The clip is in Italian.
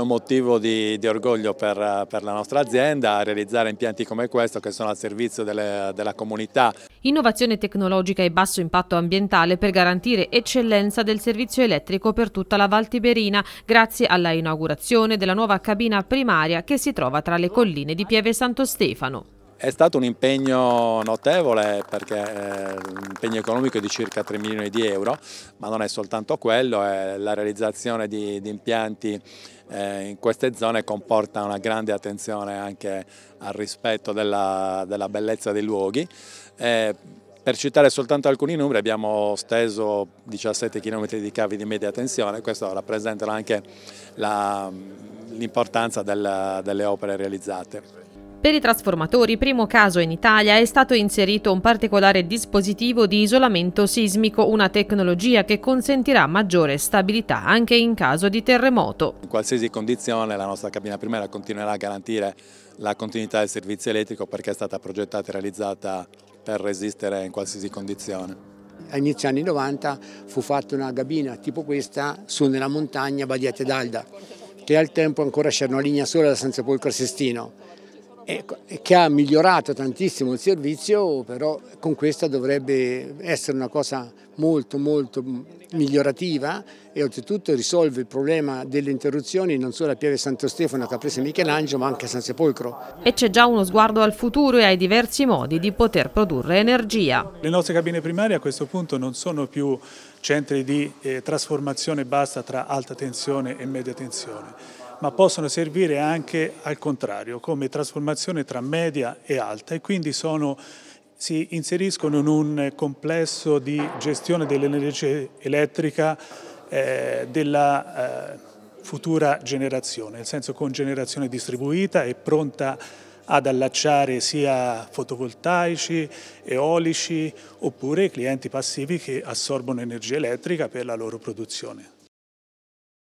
un motivo di, di orgoglio per, per, la nostra azienda realizzare impianti come questo che sono al servizio delle, della comunità. Innovazione tecnologica e basso impatto ambientale per garantire eccellenza del servizio elettrico per tutta la Val Tiberina grazie alla inaugurazione della nuova cabina primaria che si trova tra le colline di Pieve Santo Stefano. È stato un impegno notevole perché eh, l'impegno economico è di circa 3 milioni di euro, ma non è soltanto quello, è la realizzazione di, di impianti eh, in queste zone comporta una grande attenzione anche al rispetto della, della bellezza dei luoghi. Eh, per citare soltanto alcuni numeri abbiamo steso 17 km di cavi di media tensione, questo rappresenta anche l'importanza delle opere realizzate. Per i trasformatori, primo caso in Italia, è stato inserito un particolare dispositivo di isolamento sismico, una tecnologia che consentirà maggiore stabilità anche in caso di terremoto. In qualsiasi condizione la nostra cabina primaria continuerà a garantire la continuità del servizio elettrico perché è stata progettata e realizzata per resistere in qualsiasi condizione. A inizio anni 90 fu fatta una cabina tipo questa su nella montagna Badia d'Alda, che al tempo ancora c'era una linea sola da San Sepolcro a Sestino Ecco, che ha migliorato tantissimo il servizio, però con questa dovrebbe essere una cosa molto molto migliorativa e oltretutto risolve il problema delle interruzioni non solo a Pieve Santo Stefano, a Caprese Michelangelo ma anche a San Sepolcro. E c'è già uno sguardo al futuro e ai diversi modi di poter produrre energia. Le nostre cabine primarie a questo punto non sono più centri di eh, trasformazione bassa tra alta tensione e media tensione ma possono servire anche al contrario, come trasformazione tra media e alta e quindi sono, si inseriscono in un complesso di gestione dell'energia elettrica eh, della eh, futura generazione, nel senso con generazione distribuita e pronta ad allacciare sia fotovoltaici, eolici oppure clienti passivi che assorbono energia elettrica per la loro produzione.